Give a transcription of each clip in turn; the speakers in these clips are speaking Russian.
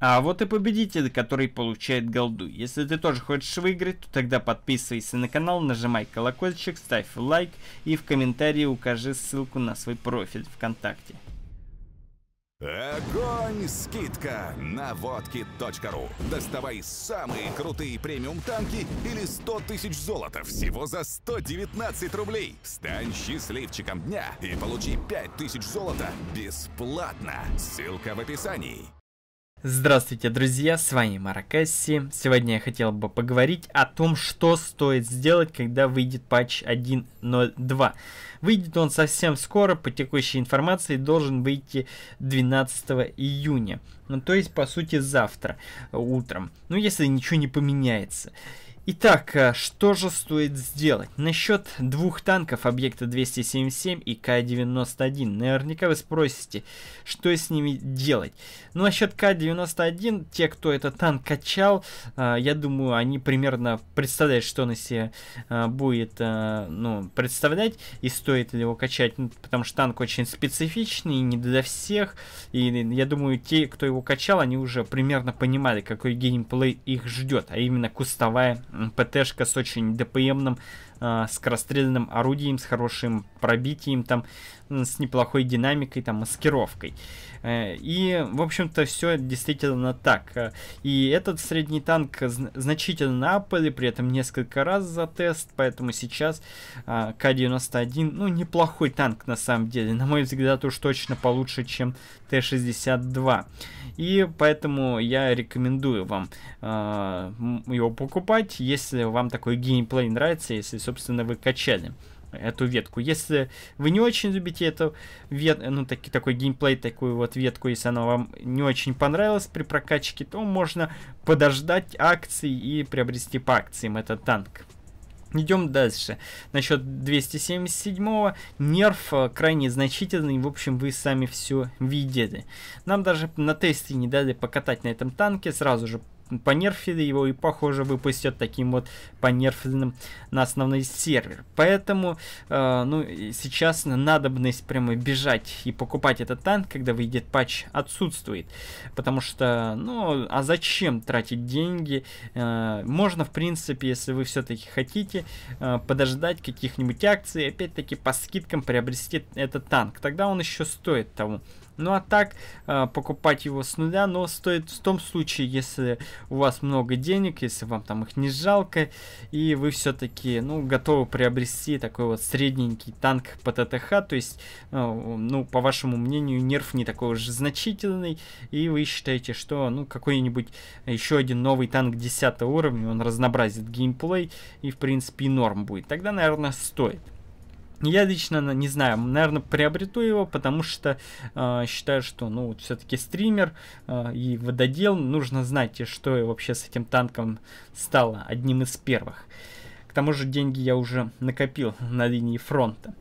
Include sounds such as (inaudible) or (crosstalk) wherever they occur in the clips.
А вот и победитель, который получает голду. Если ты тоже хочешь выиграть, то тогда подписывайся на канал, нажимай колокольчик, ставь лайк и в комментарии укажи ссылку на свой профиль ВКонтакте. Огонь! Скидка на водки.ру. Доставай самые крутые премиум танки или 100 тысяч золота всего за 119 рублей. Стань счастливчиком дня и получи 5 тысяч золота бесплатно. Ссылка в описании. Здравствуйте, друзья, с вами Маракасси. Сегодня я хотел бы поговорить о том, что стоит сделать, когда выйдет патч 1.0.2. Выйдет он совсем скоро, по текущей информации должен выйти 12 июня. Ну, то есть, по сути, завтра утром. Ну, если ничего не поменяется. Итак, э, что же стоит сделать? Насчет двух танков объекта 277 и К-91. Наверняка вы спросите, что с ними делать. Ну, насчет К-91, те, кто этот танк качал, э, я думаю, они примерно представляют, что он из себя э, будет ну, представлять и стоит ли его качать. Ну, потому что танк очень специфичный, не для всех. И я думаю, те, кто его качал, они уже примерно понимали, какой геймплей их ждет. А именно кустовая ПТшка с очень ДПМным э, а, с скорострельным орудием, с хорошим пробитием, там, с неплохой динамикой, там, маскировкой. Э, и, в общем-то, все действительно так. Э, и этот средний танк значительно апали, при этом несколько раз за тест, поэтому сейчас э, а, К-91, ну, неплохой танк на самом деле, на мой взгляд, уж точно получше, чем Т-62. И поэтому я рекомендую вам э, его покупать, если вам такой геймплей нравится, если собственно, вы качали эту ветку. Если вы не очень любите эту вет, ну таки, такой геймплей, такую вот ветку, если она вам не очень понравилась при прокачке, то можно подождать акций и приобрести по акциям этот танк. Идем дальше. Насчет 277-го. Нерв крайне значительный. В общем, вы сами все видели. Нам даже на тесте не дали покатать на этом танке. Сразу же понерфили его и, похоже, выпустят таким вот понерфленным на основной сервер. Поэтому, э, ну, сейчас надобность прямо бежать и покупать этот танк, когда выйдет патч, отсутствует. Потому что, ну, а зачем тратить деньги? Э, можно, в принципе, если вы все-таки хотите, э, подождать каких-нибудь акций, опять-таки по скидкам приобрести этот танк. Тогда он еще стоит того. Ну а так, э, покупать его с нуля, но стоит в том случае, если у вас много денег, если вам там их не жалко, и вы все-таки, ну, готовы приобрести такой вот средненький танк по ТТХ, то есть, э, ну, по вашему мнению, нерв не такой уж значительный, и вы считаете, что, ну, какой-нибудь еще один новый танк 10 уровня, он разнообразит геймплей, и, в принципе, и норм будет. Тогда, наверное, стоит. Я лично не знаю, наверное, приобрету его, потому что э, считаю, что, ну, вот все-таки стример э, и вододел, нужно знать, что вообще с этим танком стало одним из первых тому же деньги я уже накопил на линии фронта.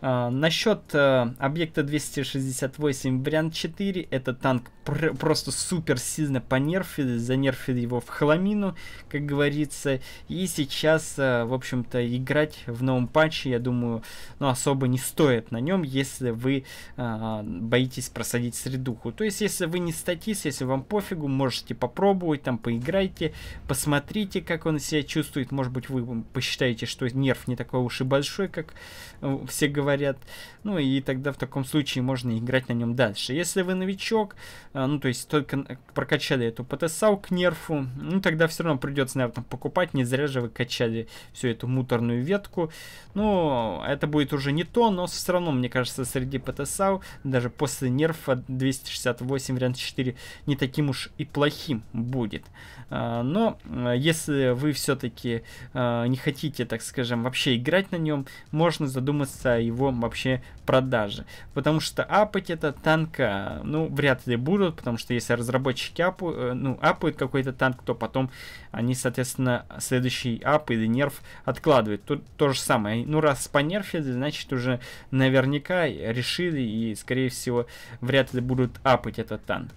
А, насчет а, объекта 268 вариант 4, это танк пр просто супер сильно понерфил, занерфил его в хламину, как говорится. И сейчас, а, в общем-то, играть в новом патче, я думаю, ну, особо не стоит на нем, если вы а, боитесь просадить средуху. То есть, если вы не статист, если вам пофигу, можете попробовать, там, поиграйте, посмотрите, как он себя чувствует, может быть, вы посчитаете, что нерв не такой уж и большой, как э, все говорят, ну и тогда в таком случае можно играть на нем дальше. Если вы новичок, э, ну то есть только прокачали эту потенциал к нерфу, ну тогда все равно придется, наверное, покупать, не зря же вы качали всю эту муторную ветку. Ну, это будет уже не то, но все равно, мне кажется, среди потенциал, даже после нерфа 268 вариант 4 не таким уж и плохим будет. Э, но если вы все-таки не хотите, так скажем, вообще играть на нем, можно задуматься о его вообще продаже. Потому что апать это танка, ну, вряд ли будут, потому что если разработчики апу, э, ну, апают какой-то танк, то потом они, соответственно, следующий ап или нерв откладывают. Тут то же самое. Ну, раз понерфили, значит, уже наверняка решили и, скорее всего, вряд ли будут апать этот танк.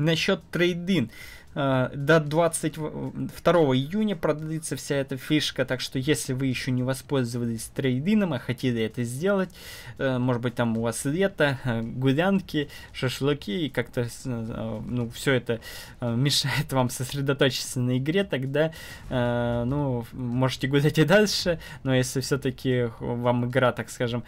Насчет трейдин. Э, до 22 июня продлится вся эта фишка, так что если вы еще не воспользовались трейдином, а хотели это сделать, э, может быть там у вас лето, (laughs) гулянки, шашлыки, и как-то э, ну, все это (laughs) мешает вам сосредоточиться на игре, тогда ну, можете гулять и дальше, но если все-таки вам игра, так скажем,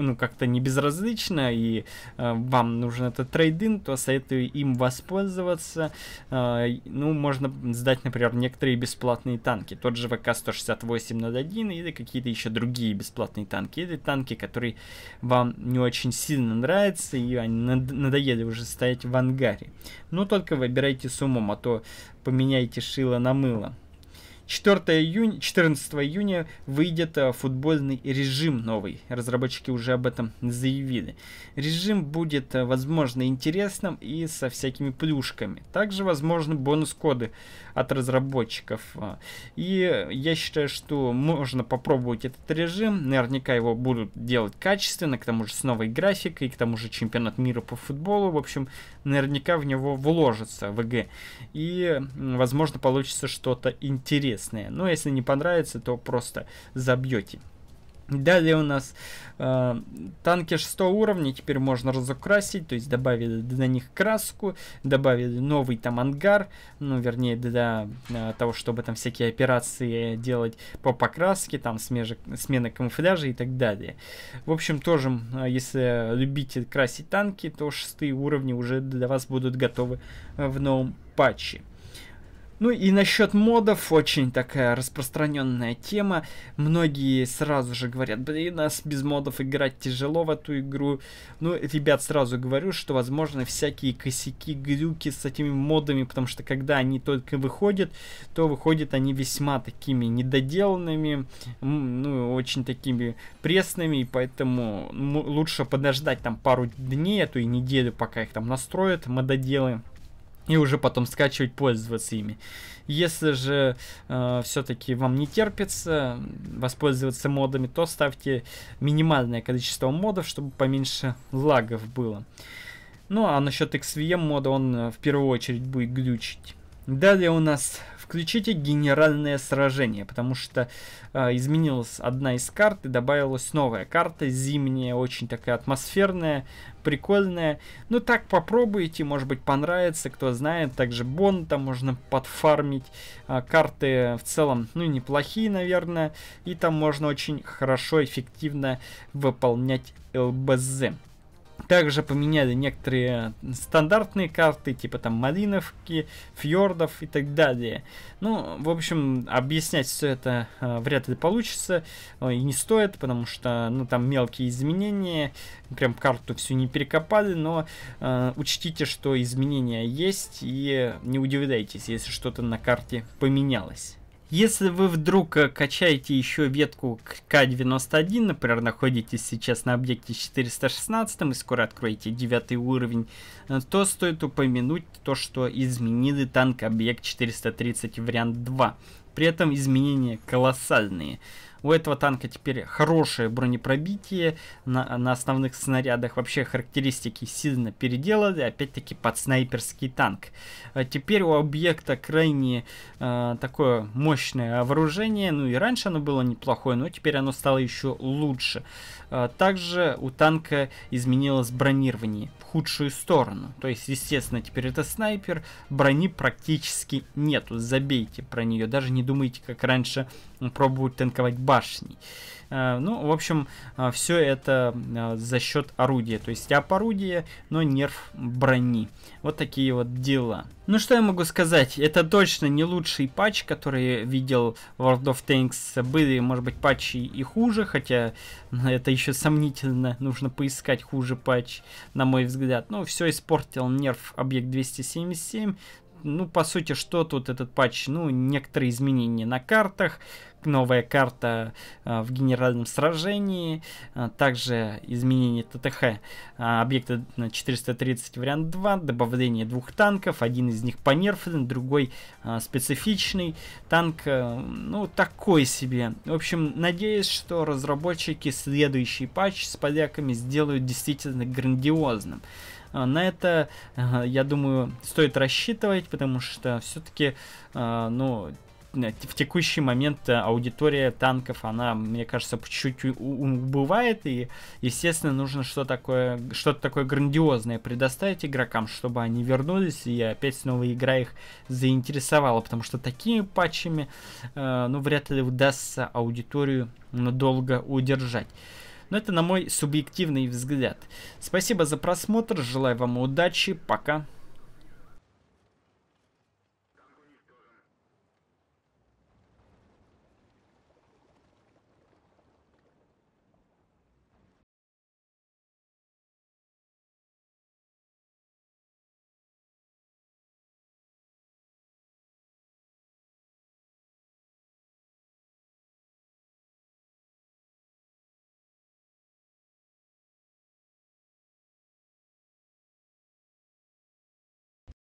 ну, как-то не безразлично и э, вам нужен этот трейдинг, то советую им воспользоваться. Э, ну, можно сдать, например, некоторые бесплатные танки. Тот же ВК-168 над 1 или какие-то еще другие бесплатные танки. Или танки, которые вам не очень сильно нравятся и они надоели уже стоять в ангаре. Но ну, только выбирайте с умом, а то поменяйте шило на мыло. 4 июня, 14 июня выйдет э, футбольный режим новый. Разработчики уже об этом заявили. Режим будет, э, возможно, интересным и со всякими плюшками. Также возможны бонус-коды от разработчиков. Э. И я считаю, что можно попробовать этот режим. Наверняка его будут делать качественно, к тому же с новой графикой, к тому же чемпионат мира по футболу. В общем, наверняка в него вложится ВГ. И, возможно, получится что-то интересное интересные. Но ну, если не понравится, то просто забьете. Далее у нас э, танки 6 уровня, теперь можно разукрасить, то есть добавили на них краску, добавили новый там ангар, ну вернее для, для э, того, чтобы там всякие операции делать по покраске, там смежек, смена камуфляжа и так далее. В общем, тоже, э, если любите красить танки, то 6 уровни уже для вас будут готовы в новом патче. Ну и насчет модов, очень такая распространенная тема. Многие сразу же говорят, блин, нас без модов играть тяжело в эту игру. Ну, ребят, сразу говорю, что возможно всякие косяки, глюки с этими модами, потому что когда они только выходят, то выходят они весьма такими недоделанными, ну, очень такими пресными, и поэтому лучше подождать там пару дней, а то и неделю, пока их там настроят, мододелы и уже потом скачивать, пользоваться ими. Если же э, все-таки вам не терпится воспользоваться модами, то ставьте минимальное количество модов, чтобы поменьше лагов было. Ну а насчет XVM мода он э, в первую очередь будет глючить. Далее у нас Включите генеральное сражение, потому что э, изменилась одна из карт и добавилась новая карта, зимняя, очень такая атмосферная, прикольная. Ну так попробуйте, может быть понравится, кто знает. Также бон там можно подфармить. Э, карты в целом, ну неплохие, наверное. И там можно очень хорошо, эффективно выполнять ЛБЗ. Также поменяли некоторые стандартные карты, типа там Малиновки, Фьордов и так далее. Ну, в общем, объяснять все это э, вряд ли получится э, и не стоит, потому что, ну, там мелкие изменения, прям карту всю не перекопали, но э, учтите, что изменения есть и не удивляйтесь, если что-то на карте поменялось. Если вы вдруг э, качаете еще ветку К91, например, находитесь сейчас на объекте 416 и скоро откроете 9 уровень, э, то стоит упомянуть то, что изменили танк объект 430 вариант 2. При этом изменения колоссальные. У этого танка теперь хорошее бронепробитие на, на основных снарядах. Вообще характеристики сильно переделали. опять-таки под снайперский танк. А теперь у объекта крайне э, такое мощное вооружение. Ну и раньше оно было неплохое, но теперь оно стало еще лучше. А также у танка изменилось бронирование в худшую сторону. То есть, естественно, теперь это снайпер, брони практически нету. Забейте про нее, даже не думайте, как раньше пробовать танковать бар башней. Э, ну, в общем, э, все это э, за счет орудия. То есть ап орудия, но нерв брони. Вот такие вот дела. Ну, что я могу сказать? Это точно не лучший патч, который видел World of Tanks. Были, может быть, патчи и хуже, хотя это еще сомнительно. Нужно поискать хуже патч, на мой взгляд. Ну, все испортил нерв объект 277 ну, по сути, что тут этот патч? Ну, некоторые изменения на картах, новая карта э, в генеральном сражении, э, также изменение ТТХ э, объекта на 430 вариант 2, добавление двух танков, один из них понерфлен, другой специфичный танк, ну такой себе. В общем, надеюсь, что разработчики следующий патч с поляками сделают действительно грандиозным. На это, я думаю, стоит рассчитывать, потому что все-таки, ну, Э, в текущий момент э, аудитория танков, она, мне кажется, по чуть-чуть убывает, и, естественно, нужно что то такое, что-то такое грандиозное предоставить игрокам, чтобы они вернулись, и опять снова игра их заинтересовала, потому что такими патчами, э, ну, вряд ли удастся аудиторию надолго удержать. Но это на мой субъективный взгляд. Спасибо за просмотр, желаю вам удачи, пока.